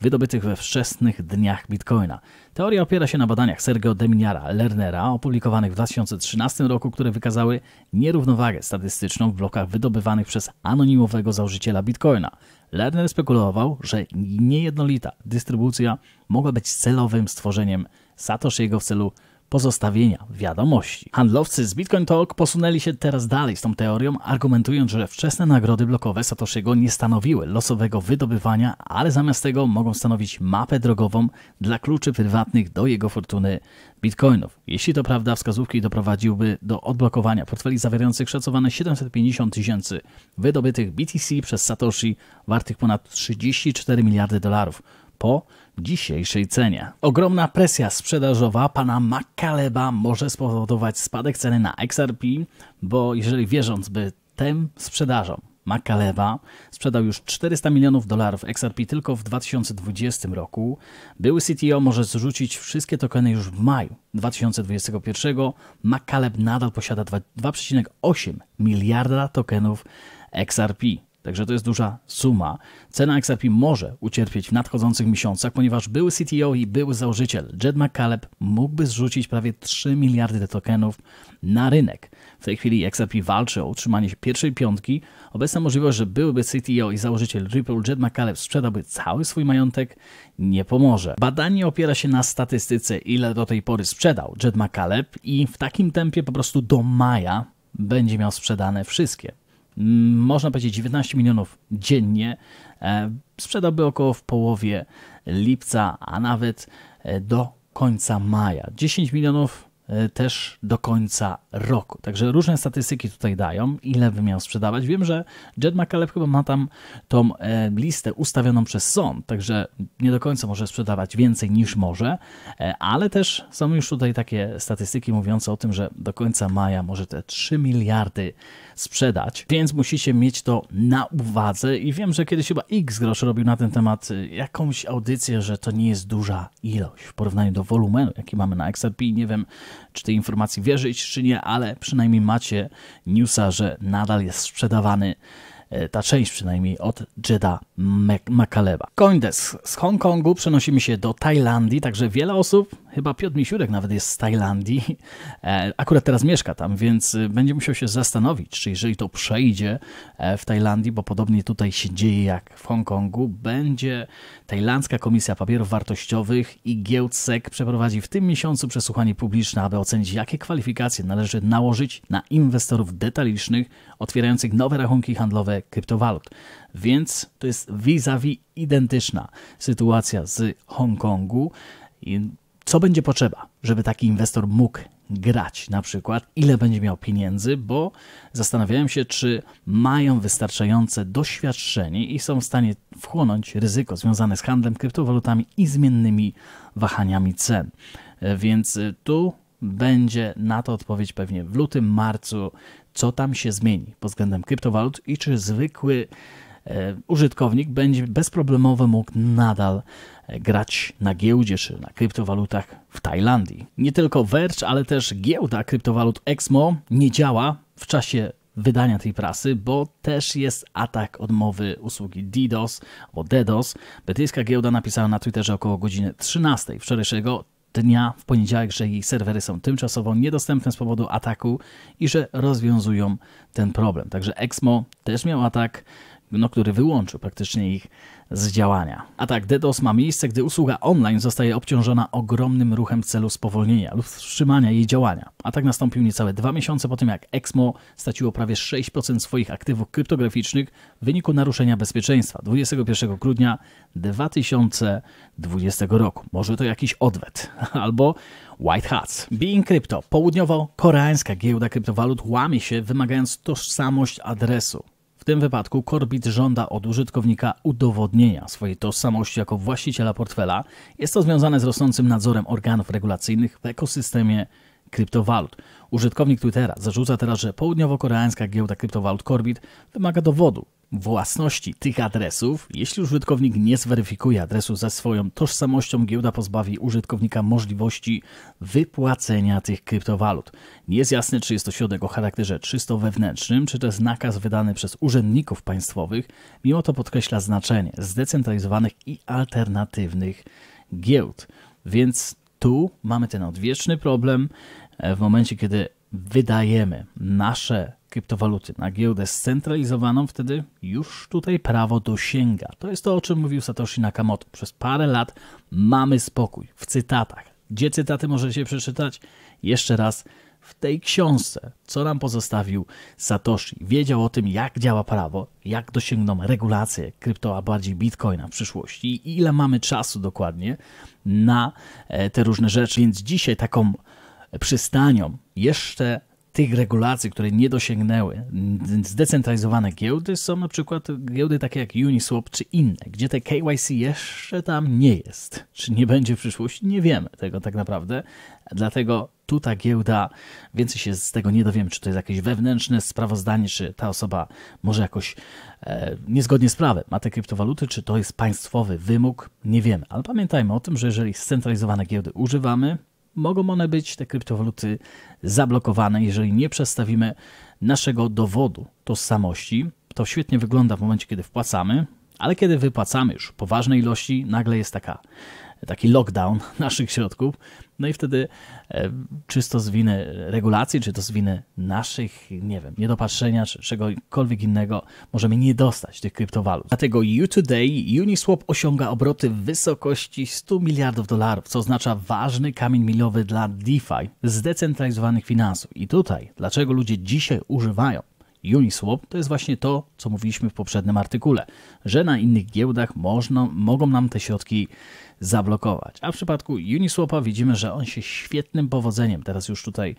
wydobytych we wczesnych dniach Bitcoina. Teoria opiera się na badaniach Sergio Deminiara Lernera opublikowanych w 2013 roku, które wykazały nierównowagę statystyczną w blokach wydobywanych przez anonimowego założyciela Bitcoina. Lerner spekulował, że niejednolita dystrybucja mogła być celowym stworzeniem Satoshi'ego w celu pozostawienia wiadomości. Handlowcy z Bitcoin Talk posunęli się teraz dalej z tą teorią, argumentując, że wczesne nagrody blokowe Satoshiego nie stanowiły losowego wydobywania, ale zamiast tego mogą stanowić mapę drogową dla kluczy prywatnych do jego fortuny bitcoinów. Jeśli to prawda, wskazówki doprowadziłby do odblokowania portfeli zawierających szacowane 750 tysięcy wydobytych BTC przez Satoshi wartych ponad 34 miliardy dolarów po dzisiejszej cenie. Ogromna presja sprzedażowa pana McCaleba może spowodować spadek ceny na XRP, bo jeżeli wierząc by tym sprzedażom McCaleba sprzedał już 400 milionów dolarów XRP tylko w 2020 roku. Były CTO może zrzucić wszystkie tokeny już w maju 2021. McCaleb nadal posiada 2,8 miliarda tokenów XRP. Także to jest duża suma. Cena XRP może ucierpieć w nadchodzących miesiącach, ponieważ były CTO i były założyciel Jed McCaleb mógłby zrzucić prawie 3 miliardy tokenów na rynek. W tej chwili XRP walczy o utrzymanie się pierwszej piątki. Obecna możliwość, że byłby CTO i założyciel Ripple Jed McCaleb sprzedałby cały swój majątek nie pomoże. Badanie opiera się na statystyce, ile do tej pory sprzedał Jed McCaleb i w takim tempie po prostu do maja będzie miał sprzedane wszystkie Mm, można powiedzieć 19 milionów dziennie. E, sprzedałby około w połowie lipca, a nawet e, do końca maja. 10 milionów e, też do końca roku. Także różne statystyki tutaj dają, ile by miał sprzedawać. Wiem, że Jed McCaleb chyba ma tam tą listę ustawioną przez sąd, także nie do końca może sprzedawać więcej niż może, ale też są już tutaj takie statystyki mówiące o tym, że do końca maja może te 3 miliardy sprzedać, więc musicie mieć to na uwadze i wiem, że kiedyś chyba X grosz robił na ten temat y, jakąś audycję, że to nie jest duża ilość w porównaniu do wolumenu, jaki mamy na XRP. Nie wiem, czy tej informacji wierzyć, czy nie, ale przynajmniej macie newsa, że nadal jest sprzedawany y, ta część przynajmniej od Jeda Makaleba. Coindesk z Hongkongu przenosimy się do Tajlandii, także wiele osób Chyba Piotr Misiurek nawet jest z Tajlandii. E, akurat teraz mieszka tam, więc y, będzie musiał się zastanowić, czy jeżeli to przejdzie e, w Tajlandii, bo podobnie tutaj się dzieje jak w Hongkongu, będzie Tajlandzka Komisja Papierów Wartościowych i Giełd SEC przeprowadzi w tym miesiącu przesłuchanie publiczne, aby ocenić, jakie kwalifikacje należy nałożyć na inwestorów detalicznych otwierających nowe rachunki handlowe kryptowalut. Więc to jest vis-a-vis identyczna sytuacja z Hongkongu. I co będzie potrzeba, żeby taki inwestor mógł grać, na przykład ile będzie miał pieniędzy, bo zastanawiałem się, czy mają wystarczające doświadczenie i są w stanie wchłonąć ryzyko związane z handlem kryptowalutami i zmiennymi wahaniami cen. E, więc e, tu będzie na to odpowiedź pewnie w lutym, marcu, co tam się zmieni pod względem kryptowalut i czy zwykły e, użytkownik będzie bezproblemowo mógł nadal grać na giełdzie czy na kryptowalutach w Tajlandii. Nie tylko Verge, ale też giełda kryptowalut Exmo nie działa w czasie wydania tej prasy, bo też jest atak odmowy usługi DDoS, bo DDoS. Brytyjska giełda napisała na Twitterze około godziny 13 wczorajszego dnia w poniedziałek, że jej serwery są tymczasowo niedostępne z powodu ataku i że rozwiązują ten problem. Także Exmo też miał atak, no, który wyłączył praktycznie ich z działania. Atak DDoS ma miejsce, gdy usługa online zostaje obciążona ogromnym ruchem w celu spowolnienia lub wstrzymania jej działania. Atak nastąpił niecałe dwa miesiące po tym, jak Exmo straciło prawie 6% swoich aktywów kryptograficznych w wyniku naruszenia bezpieczeństwa 21 grudnia 2020 roku. Może to jakiś odwet albo White Hats. Being Crypto, południowo-koreańska giełda kryptowalut łamie się, wymagając tożsamość adresu tym wypadku Corbit żąda od użytkownika udowodnienia swojej tożsamości jako właściciela portfela. Jest to związane z rosnącym nadzorem organów regulacyjnych w ekosystemie kryptowalut. Użytkownik Twittera zarzuca teraz, że południowo-koreańska giełda kryptowalut Corbit wymaga dowodu własności tych adresów. Jeśli użytkownik nie zweryfikuje adresu ze swoją tożsamością, giełda pozbawi użytkownika możliwości wypłacenia tych kryptowalut. Nie jest jasne, czy jest to środek o charakterze czysto wewnętrznym, czy to jest nakaz wydany przez urzędników państwowych. Mimo to podkreśla znaczenie zdecentralizowanych i alternatywnych giełd. Więc tu mamy ten odwieczny problem e, w momencie, kiedy wydajemy nasze kryptowaluty na giełdę scentralizowaną, wtedy już tutaj prawo dosięga. To jest to, o czym mówił Satoshi Nakamoto. Przez parę lat mamy spokój w cytatach. Gdzie cytaty możecie przeczytać? Jeszcze raz w tej książce, co nam pozostawił Satoshi. Wiedział o tym, jak działa prawo, jak dosięgną regulacje krypto, a bardziej bitcoina w przyszłości i ile mamy czasu dokładnie na e, te różne rzeczy. Więc dzisiaj taką e, przystanią jeszcze tych regulacji, które nie dosięgnęły zdecentralizowane giełdy, są na przykład giełdy takie jak Uniswap czy inne, gdzie te KYC jeszcze tam nie jest. Czy nie będzie w przyszłości? Nie wiemy tego tak naprawdę. Dlatego tu ta giełda, więcej się z tego nie dowiemy, czy to jest jakieś wewnętrzne sprawozdanie, czy ta osoba może jakoś e, niezgodnie z prawem ma te kryptowaluty, czy to jest państwowy wymóg, nie wiemy. Ale pamiętajmy o tym, że jeżeli scentralizowane giełdy używamy, mogą one być, te kryptowaluty, zablokowane, jeżeli nie przestawimy naszego dowodu tożsamości. To świetnie wygląda w momencie, kiedy wpłacamy, ale kiedy wypłacamy już poważne ilości, nagle jest taka taki lockdown naszych środków. No i wtedy, e, czy to z winy regulacji, czy to z winy naszych, nie wiem, niedopatrzenia, czy czegokolwiek innego, możemy nie dostać tych kryptowalut. Dlatego U-Today Uniswap osiąga obroty w wysokości 100 miliardów dolarów, co oznacza ważny kamień milowy dla DeFi, zdecentralizowanych finansów. I tutaj, dlaczego ludzie dzisiaj używają Uniswap to jest właśnie to, co mówiliśmy w poprzednim artykule, że na innych giełdach można, mogą nam te środki zablokować. A w przypadku Uniswapa widzimy, że on się świetnym powodzeniem teraz już tutaj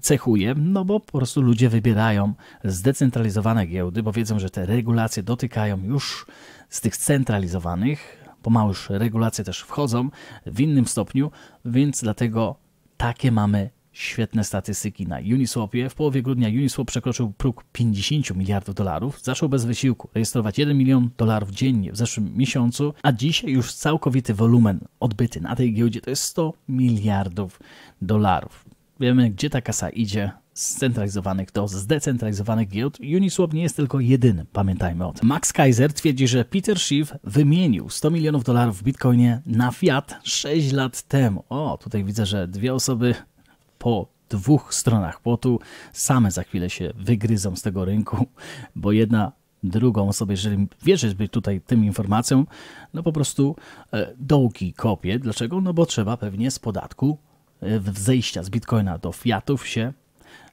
cechuje, no bo po prostu ludzie wybierają zdecentralizowane giełdy, bo wiedzą, że te regulacje dotykają już z tych centralizowanych, pomału już regulacje też wchodzą w innym stopniu, więc dlatego takie mamy świetne statystyki na Uniswapie. W połowie grudnia Uniswap przekroczył próg 50 miliardów dolarów. Zaczął bez wysiłku rejestrować 1 milion dolarów dziennie w zeszłym miesiącu, a dzisiaj już całkowity wolumen odbyty na tej giełdzie to jest 100 miliardów dolarów. Wiemy, gdzie ta kasa idzie, z centralizowanych do zdecentralizowanych giełd, Uniswap nie jest tylko jedynym, pamiętajmy o tym. Max Kaiser twierdzi, że Peter Schiff wymienił 100 milionów dolarów w bitcoinie na fiat 6 lat temu. O, tutaj widzę, że dwie osoby po dwóch stronach płotu. Same za chwilę się wygryzą z tego rynku, bo jedna drugą osobę, jeżeli wierzysz tutaj tym informacjom, no po prostu e, dołki kopie. Dlaczego? No bo trzeba pewnie z podatku e, zejścia z bitcoina do fiatów się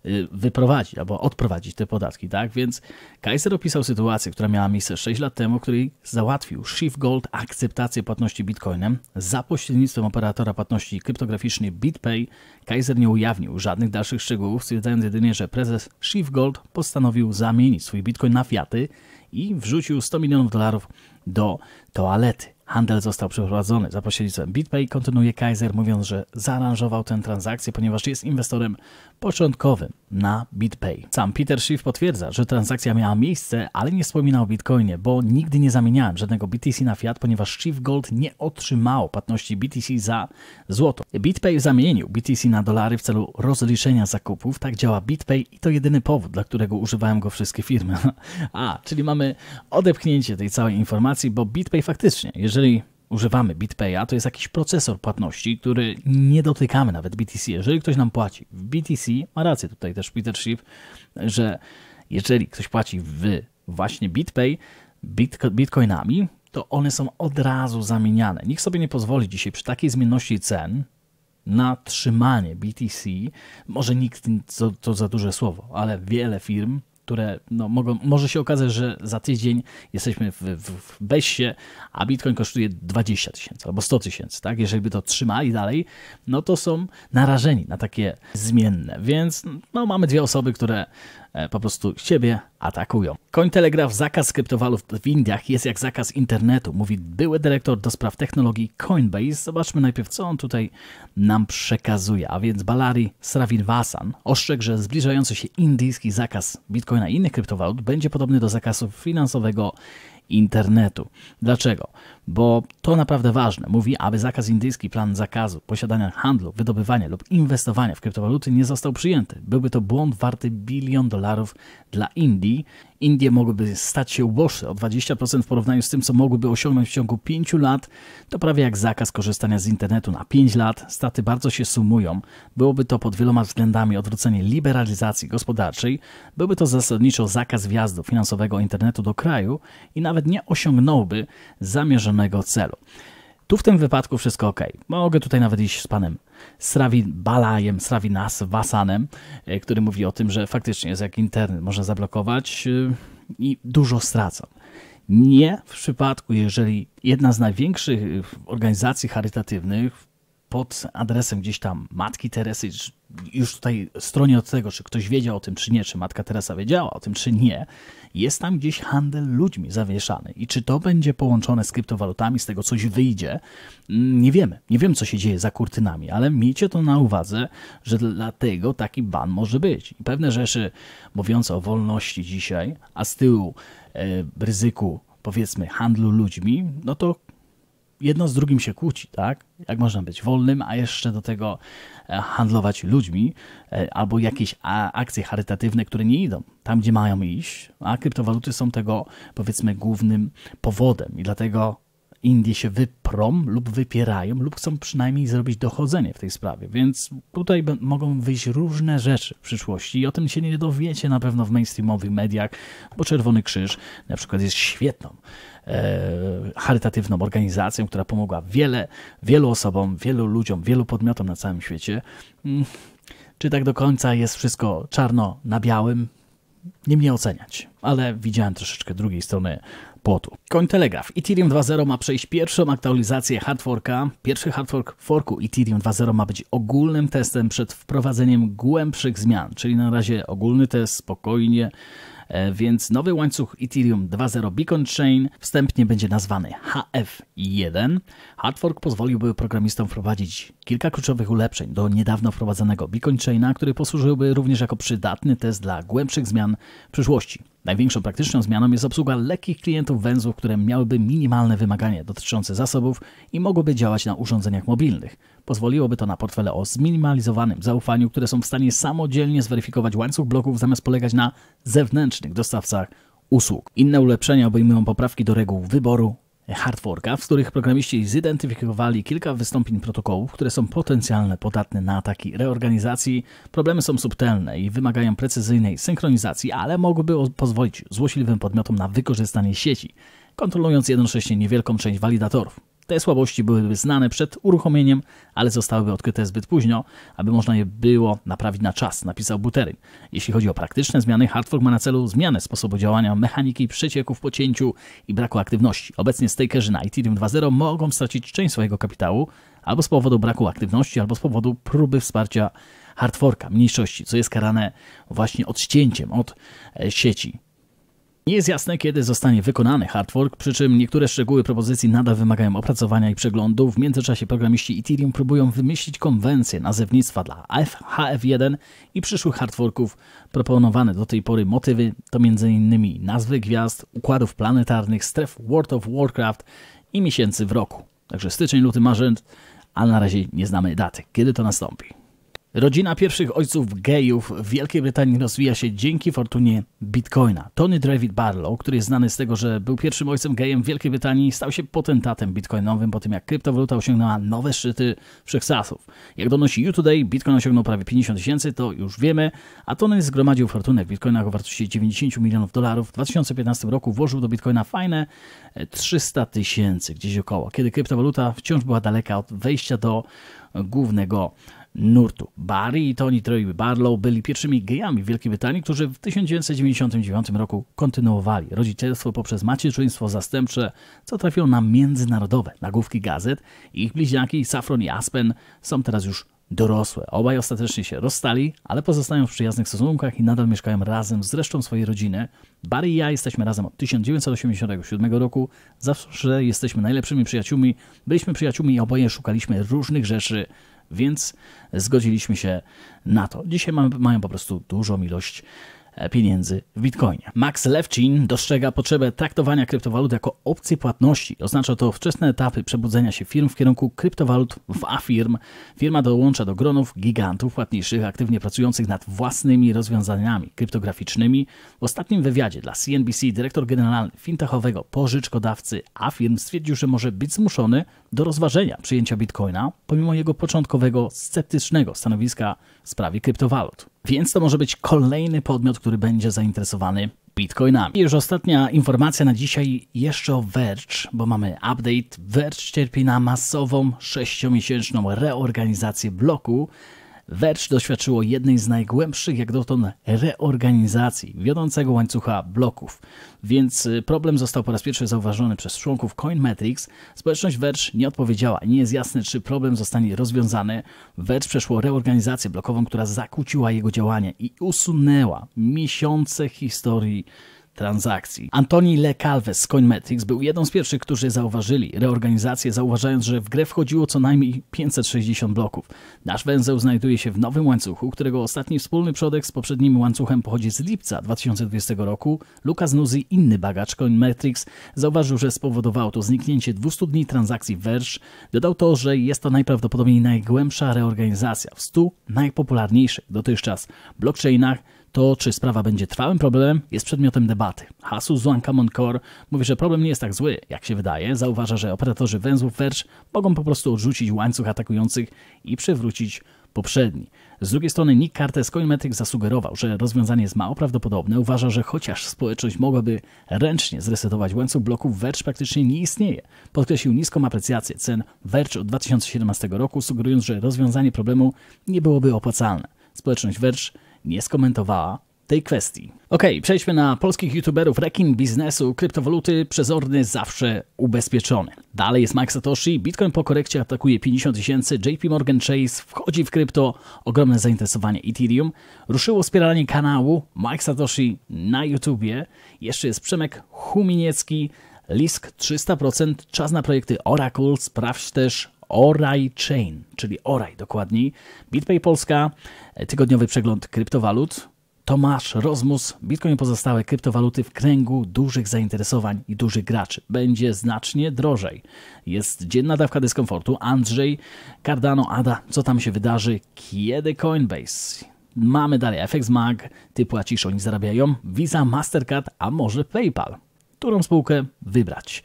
Y, wyprowadzić albo odprowadzić te podatki, tak? Więc Kaiser opisał sytuację, która miała miejsce 6 lat temu, której załatwił Shift Gold akceptację płatności bitcoinem za pośrednictwem operatora płatności kryptograficznej BitPay. Kaiser nie ujawnił żadnych dalszych szczegółów, stwierdzając jedynie, że prezes Shift Gold postanowił zamienić swój bitcoin na fiaty i wrzucił 100 milionów dolarów do toalety. Handel został przeprowadzony za pośrednictwem BitPay. Kontynuuje Kaiser mówiąc, że zaaranżował tę transakcję, ponieważ jest inwestorem początkowym na BitPay. Sam Peter Schiff potwierdza, że transakcja miała miejsce, ale nie wspominał o Bitcoinie, bo nigdy nie zamieniałem żadnego BTC na fiat, ponieważ Schiff Gold nie otrzymało płatności BTC za złoto. BitPay zamienił BTC na dolary w celu rozliczenia zakupów. Tak działa BitPay i to jedyny powód, dla którego używają go wszystkie firmy. A, czyli mamy odepchnięcie tej całej informacji, bo BitPay faktycznie, jeżeli jeżeli używamy BitPaya, to jest jakiś procesor płatności, który nie dotykamy nawet BTC. Jeżeli ktoś nam płaci w BTC, ma rację tutaj też Peter Schiff, że jeżeli ktoś płaci w właśnie BitPay, bitcoinami, to one są od razu zamieniane. Nikt sobie nie pozwoli dzisiaj przy takiej zmienności cen na trzymanie BTC. Może nikt to, to za duże słowo, ale wiele firm które no, mogą, może się okazać, że za tydzień jesteśmy w, w, w beście, a Bitcoin kosztuje 20 tysięcy albo 100 tysięcy, tak? Jeżeli by to trzymali dalej, no to są narażeni na takie zmienne. Więc no, mamy dwie osoby, które E, po prostu siebie atakują. Cointelegraph zakaz kryptowalut w Indiach jest jak zakaz internetu, mówi były dyrektor do spraw technologii Coinbase. Zobaczmy najpierw, co on tutaj nam przekazuje. A więc Balari Sravinvasan ostrzegł, że zbliżający się indyjski zakaz bitcoina i innych kryptowalut będzie podobny do zakazu finansowego internetu. Dlaczego? Bo to naprawdę ważne. Mówi, aby zakaz indyjski, plan zakazu posiadania handlu, wydobywania lub inwestowania w kryptowaluty nie został przyjęty. Byłby to błąd warty bilion dolarów dla Indii Indie mogłyby stać się uboższe o 20% w porównaniu z tym, co mogłyby osiągnąć w ciągu 5 lat. To prawie jak zakaz korzystania z internetu na 5 lat. Straty bardzo się sumują. Byłoby to pod wieloma względami odwrócenie liberalizacji gospodarczej. Byłby to zasadniczo zakaz wjazdu finansowego internetu do kraju i nawet nie osiągnąłby zamierzonego celu. Tu w tym wypadku wszystko ok. Mogę tutaj nawet iść z panem Sravi Balajem, Sravinas Vasanem, e, który mówi o tym, że faktycznie jest jak internet, można zablokować e, i dużo stracą. Nie w przypadku, jeżeli jedna z największych e, organizacji charytatywnych pod adresem gdzieś tam Matki Teresy już tutaj stronie od tego, czy ktoś wiedział o tym, czy nie, czy matka Teresa wiedziała o tym, czy nie, jest tam gdzieś handel ludźmi zawieszany. I czy to będzie połączone z kryptowalutami, z tego coś wyjdzie, mm, nie wiemy. Nie wiem, co się dzieje za kurtynami, ale miejcie to na uwadze, że dlatego taki ban może być. I pewne rzeczy mówiące o wolności dzisiaj, a z tyłu e, ryzyku powiedzmy handlu ludźmi, no to jedno z drugim się kłóci, tak? Jak można być wolnym, a jeszcze do tego e, handlować ludźmi e, albo jakieś akcje charytatywne, które nie idą tam, gdzie mają iść, a kryptowaluty są tego powiedzmy głównym powodem i dlatego Indie się wyprą lub wypierają, lub chcą przynajmniej zrobić dochodzenie w tej sprawie. Więc tutaj mogą wyjść różne rzeczy w przyszłości i o tym się nie dowiecie na pewno w mainstreamowych mediach, bo Czerwony Krzyż na przykład jest świetną e, charytatywną organizacją, która pomogła wiele, wielu osobom, wielu ludziom, wielu podmiotom na całym świecie. Mm, czy tak do końca jest wszystko czarno na białym? Nie mnie oceniać, ale widziałem troszeczkę drugiej strony Koń telegraf Ethereum 2.0 ma przejść pierwszą aktualizację hardforka. Pierwszy hardfork forku Ethereum 2.0 ma być ogólnym testem przed wprowadzeniem głębszych zmian, czyli na razie ogólny test, spokojnie e, więc nowy łańcuch Ethereum 2.0 Beacon Chain wstępnie będzie nazwany HF1. Hardfork pozwoliłby programistom wprowadzić kilka kluczowych ulepszeń do niedawno wprowadzonego Beacon Chaina, który posłużyłby również jako przydatny test dla głębszych zmian w przyszłości. Największą praktyczną zmianą jest obsługa lekkich klientów węzłów, które miałyby minimalne wymagania dotyczące zasobów i mogłyby działać na urządzeniach mobilnych. Pozwoliłoby to na portfele o zminimalizowanym zaufaniu, które są w stanie samodzielnie zweryfikować łańcuch bloków zamiast polegać na zewnętrznych dostawcach usług. Inne ulepszenia obejmują poprawki do reguł wyboru, Hardforka, w których programiści zidentyfikowali kilka wystąpień protokołów, które są potencjalne podatne na ataki reorganizacji. Problemy są subtelne i wymagają precyzyjnej synchronizacji, ale mogłyby pozwolić złośliwym podmiotom na wykorzystanie sieci, kontrolując jednocześnie niewielką część walidatorów. Te słabości byłyby znane przed uruchomieniem, ale zostałyby odkryte zbyt późno, aby można je było naprawić na czas, napisał Butery. Jeśli chodzi o praktyczne zmiany, Hartford ma na celu zmianę sposobu działania mechaniki przecieków po cięciu i braku aktywności. Obecnie stakerzy na Ethereum 2.0 mogą stracić część swojego kapitału albo z powodu braku aktywności, albo z powodu próby wsparcia hardforka, mniejszości, co jest karane właśnie odcięciem od e, sieci. Nie jest jasne, kiedy zostanie wykonany hardfork, przy czym niektóre szczegóły propozycji nadal wymagają opracowania i przeglądu. W międzyczasie programiści Ethereum próbują wymyślić konwencję nazewnictwa dla HF1 i przyszłych hardforków. Proponowane do tej pory motywy to m.in. nazwy gwiazd, układów planetarnych, stref World of Warcraft i miesięcy w roku. Także styczeń, luty, marzec, a na razie nie znamy daty, kiedy to nastąpi. Rodzina pierwszych ojców gejów w Wielkiej Brytanii rozwija się dzięki fortunie bitcoina. Tony David Barlow, który jest znany z tego, że był pierwszym ojcem gejem w Wielkiej Brytanii, stał się potentatem bitcoinowym po tym, jak kryptowaluta osiągnęła nowe szczyty wszechczasów. Jak donosi YouToday, bitcoin osiągnął prawie 50 tysięcy, to już wiemy, a Tony zgromadził fortunę w bitcoinach o wartości 90 milionów dolarów. W 2015 roku włożył do bitcoina fajne 300 e, tysięcy, gdzieś około, kiedy kryptowaluta wciąż była daleka od wejścia do głównego nurtu. Barry i Tony Troy Barlow byli pierwszymi gejami w Wielkiej Brytanii, którzy w 1999 roku kontynuowali rodzicielstwo poprzez macierzyństwo zastępcze, co trafiło na międzynarodowe nagłówki gazet. Ich bliźniaki Safron i Aspen są teraz już dorosłe. Obaj ostatecznie się rozstali, ale pozostają w przyjaznych stosunkach i nadal mieszkają razem z resztą swojej rodziny. Barry i ja jesteśmy razem od 1987 roku. Zawsze jesteśmy najlepszymi przyjaciółmi. Byliśmy przyjaciółmi i oboje szukaliśmy różnych rzeczy, więc zgodziliśmy się na to. Dzisiaj mamy, mają po prostu dużą ilość E, pieniędzy w bitcoinie. Max Levchin dostrzega potrzebę traktowania kryptowalut jako opcji płatności. Oznacza to wczesne etapy przebudzenia się firm w kierunku kryptowalut w A-firm. Firma dołącza do gronów gigantów płatniczych aktywnie pracujących nad własnymi rozwiązaniami kryptograficznymi. W ostatnim wywiadzie dla CNBC dyrektor generalny fintechowego pożyczkodawcy Affirm stwierdził, że może być zmuszony do rozważenia przyjęcia bitcoina pomimo jego początkowego sceptycznego stanowiska w sprawie kryptowalut. Więc to może być kolejny podmiot, który będzie zainteresowany bitcoinami. I już ostatnia informacja na dzisiaj jeszcze o Verge, bo mamy update. Verge cierpi na masową 6-miesięczną reorganizację bloku, Verge doświadczyło jednej z najgłębszych jak dotąd reorganizacji wiodącego łańcucha bloków, więc y, problem został po raz pierwszy zauważony przez członków CoinMetrics. Społeczność Verge nie odpowiedziała, nie jest jasne, czy problem zostanie rozwiązany. Verge przeszło reorganizację blokową, która zakłóciła jego działanie i usunęła miesiące historii transakcji. Antoni Le Calves z Coinmetrics był jedną z pierwszych, którzy zauważyli reorganizację, zauważając, że w grę wchodziło co najmniej 560 bloków. Nasz węzeł znajduje się w nowym łańcuchu, którego ostatni wspólny przodek z poprzednim łańcuchem pochodzi z lipca 2020 roku. Lucas Nuzi, inny bagacz Coinmetrics, zauważył, że spowodowało to zniknięcie 200 dni transakcji Verge. Dodał to, że jest to najprawdopodobniej najgłębsza reorganizacja w 100 najpopularniejszych dotychczas blockchainach to, czy sprawa będzie trwałym problemem, jest przedmiotem debaty. Hasu Zwankamon Core mówi, że problem nie jest tak zły, jak się wydaje. Zauważa, że operatorzy węzłów Verge mogą po prostu odrzucić łańcuch atakujących i przywrócić poprzedni. Z drugiej strony Nick Carter z CoinMetrics zasugerował, że rozwiązanie jest mało prawdopodobne. Uważa, że chociaż społeczność mogłaby ręcznie zresetować łańcuch bloków, Verge praktycznie nie istnieje. Podkreślił niską aprecjację cen Verge od 2017 roku, sugerując, że rozwiązanie problemu nie byłoby opłacalne. Społeczność Verge nie skomentowała tej kwestii. Okej, okay, przejdźmy na polskich youtuberów rekin biznesu kryptowaluty przezorny zawsze ubezpieczony. Dalej jest Max Satoshi, Bitcoin po korekcie atakuje 50 tysięcy, JP Morgan Chase wchodzi w krypto, ogromne zainteresowanie Ethereum, ruszyło wspieranie kanału Max Satoshi na YouTubie, jeszcze jest Przemek Huminiecki, Lisk 300%, czas na projekty Oracle, sprawdź też Oraj Chain, czyli Oraj dokładniej. BitPay Polska, tygodniowy przegląd kryptowalut. Tomasz Rozmus, Bitcoin i pozostałe kryptowaluty w kręgu dużych zainteresowań i dużych graczy. Będzie znacznie drożej. Jest dzienna dawka dyskomfortu. Andrzej, Cardano, Ada, co tam się wydarzy? Kiedy Coinbase? Mamy dalej FX Mag, ty płacisz, oni zarabiają. Visa, Mastercard, a może PayPal. Którą spółkę wybrać?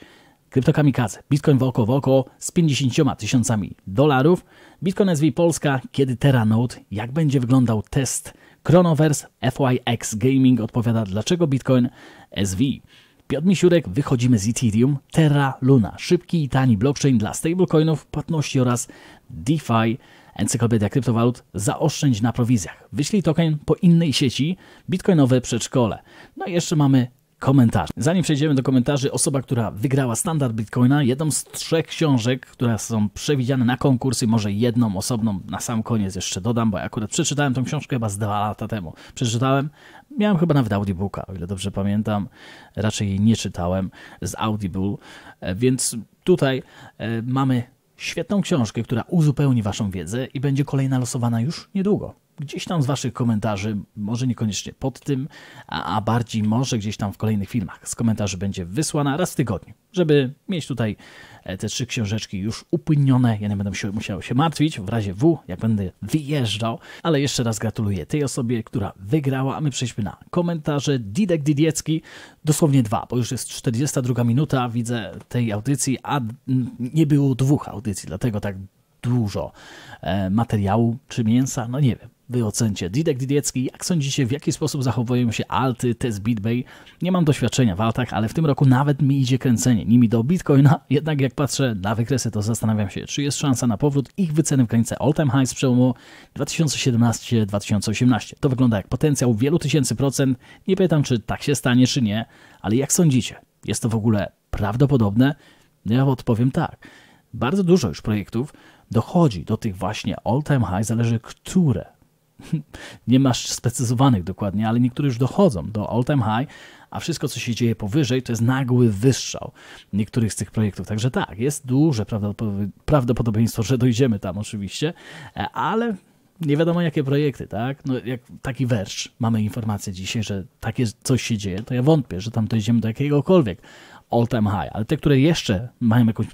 Kryptokamikaze. Bitcoin w oko w oko z 50 tysiącami dolarów. Bitcoin SV Polska, kiedy Note, jak będzie wyglądał test Chronoverse, FYX Gaming odpowiada dlaczego Bitcoin SV. Piotr Misiurek, wychodzimy z Ethereum, Terra Luna, szybki i tani blockchain dla stablecoinów, płatności oraz DeFi, encyklopedia kryptowalut, zaoszczędź na prowizjach. Wyślij token po innej sieci, bitcoinowe przedszkole. No i jeszcze mamy komentarze. Zanim przejdziemy do komentarzy, osoba, która wygrała standard Bitcoina, jedną z trzech książek, które są przewidziane na konkursy, może jedną osobną na sam koniec jeszcze dodam, bo ja akurat przeczytałem tą książkę chyba z dwa lata temu. Przeczytałem, miałem chyba nawet audiobooka, o ile dobrze pamiętam, raczej jej nie czytałem z Audible, e, więc tutaj e, mamy świetną książkę, która uzupełni Waszą wiedzę i będzie kolejna losowana już niedługo gdzieś tam z Waszych komentarzy, może niekoniecznie pod tym, a, a bardziej może gdzieś tam w kolejnych filmach z komentarzy będzie wysłana raz w tygodniu, żeby mieć tutaj e, te trzy książeczki już upłynione. Ja nie będę musiał się martwić w razie W, jak będę wyjeżdżał. Ale jeszcze raz gratuluję tej osobie, która wygrała, a my przejdźmy na komentarze. Didek Didiecki, dosłownie dwa, bo już jest 42 minuta, widzę tej audycji, a nie było dwóch audycji, dlatego tak dużo e, materiału czy mięsa, no nie wiem. Wy ocencie. Didek Didiecki, jak sądzicie, w jaki sposób zachowują się alty, test BitBay? Nie mam doświadczenia w altach, ale w tym roku nawet mi idzie kręcenie nimi do Bitcoina, jednak jak patrzę na wykresy, to zastanawiam się, czy jest szansa na powrót ich wyceny w granicy all-time high z przełomu 2017-2018. To wygląda jak potencjał wielu tysięcy procent. Nie pytam, czy tak się stanie, czy nie, ale jak sądzicie, jest to w ogóle prawdopodobne? No ja odpowiem tak. Bardzo dużo już projektów dochodzi do tych właśnie all-time high, zależy które nie masz sprecyzowanych dokładnie, ale niektóre już dochodzą do all time high, a wszystko, co się dzieje powyżej, to jest nagły wystrzał niektórych z tych projektów. Także tak, jest duże prawdopodobieństwo, że dojdziemy tam oczywiście, e, ale nie wiadomo jakie projekty, tak? No, jak taki wersz, mamy informację dzisiaj, że takie coś się dzieje, to ja wątpię, że tam dojdziemy do jakiegokolwiek all time high, ale te, które jeszcze mają jakąś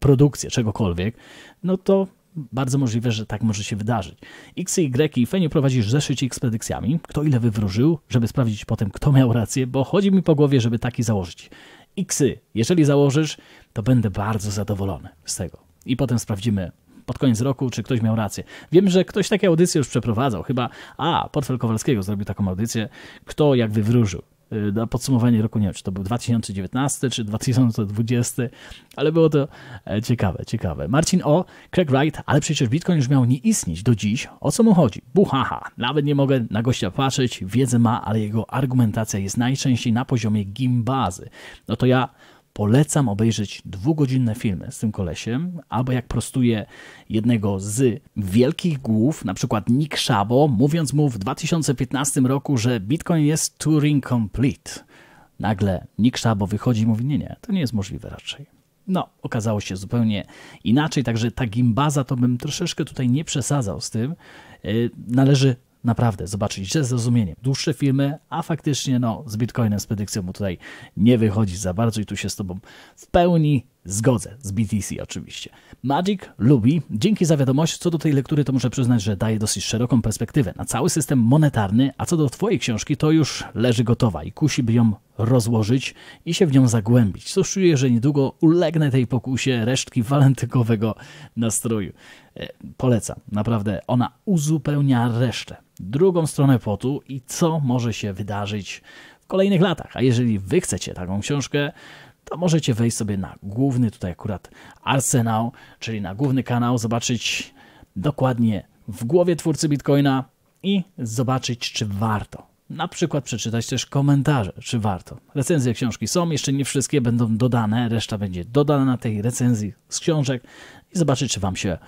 produkcję czegokolwiek, no to bardzo możliwe, że tak może się wydarzyć. X, Y i Feniu prowadzisz zeszycik z predykcjami, kto ile wywróżył, żeby sprawdzić potem, kto miał rację, bo chodzi mi po głowie, żeby taki założyć. Xy, jeżeli założysz, to będę bardzo zadowolony z tego. I potem sprawdzimy pod koniec roku, czy ktoś miał rację. Wiem, że ktoś takie audycje już przeprowadzał, chyba a, Portfel Kowalskiego zrobił taką audycję, kto jak wywróżył. Y, na podsumowanie roku, nie wiem, czy to był 2019 czy 2020, ale było to e, ciekawe, ciekawe. Marcin O, Craig Wright, ale przecież Bitcoin już miał nie istnieć do dziś. O co mu chodzi? Buhaha, nawet nie mogę na gościa patrzeć, wiedzę ma, ale jego argumentacja jest najczęściej na poziomie gimbazy. No to ja Polecam obejrzeć dwugodzinne filmy z tym kolesiem, albo jak prostuje jednego z wielkich głów, na przykład Nick Szabo, mówiąc mu w 2015 roku, że Bitcoin jest Turing Complete. Nagle Nick Szabo wychodzi i mówi, nie, nie, to nie jest możliwe raczej. No, okazało się zupełnie inaczej, także ta gimbaza to bym troszeczkę tutaj nie przesadzał z tym. Y, należy naprawdę zobaczyć ze zrozumieniem dłuższe filmy, a faktycznie no, z Bitcoinem, z predykcją mu tutaj nie wychodzi za bardzo i tu się z Tobą w pełni Zgodzę, z BTC oczywiście. Magic lubi, dzięki za wiadomość, co do tej lektury to muszę przyznać, że daje dosyć szeroką perspektywę na cały system monetarny, a co do Twojej książki to już leży gotowa i kusi by ją rozłożyć i się w nią zagłębić. Co czuję, że niedługo ulegnę tej pokusie resztki walentykowego nastroju. E, polecam, naprawdę ona uzupełnia resztę. Drugą stronę potu i co może się wydarzyć w kolejnych latach. A jeżeli Wy chcecie taką książkę, to możecie wejść sobie na główny, tutaj akurat arsenał, czyli na główny kanał, zobaczyć dokładnie w głowie twórcy Bitcoina i zobaczyć, czy warto. Na przykład przeczytać też komentarze, czy warto. Recenzje książki są, jeszcze nie wszystkie będą dodane, reszta będzie dodana na tej recenzji z książek i zobaczyć, czy Wam się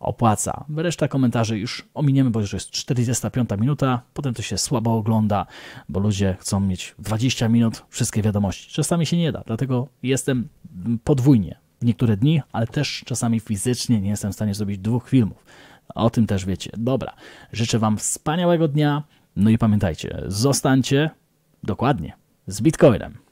opłaca. Reszta komentarzy już ominiemy, bo już jest 45 minuta, potem to się słabo ogląda, bo ludzie chcą mieć 20 minut wszystkie wiadomości. Czasami się nie da, dlatego jestem podwójnie niektóre dni, ale też czasami fizycznie nie jestem w stanie zrobić dwóch filmów. O tym też wiecie. Dobra, życzę Wam wspaniałego dnia, no i pamiętajcie, zostańcie dokładnie z Bitcoinem.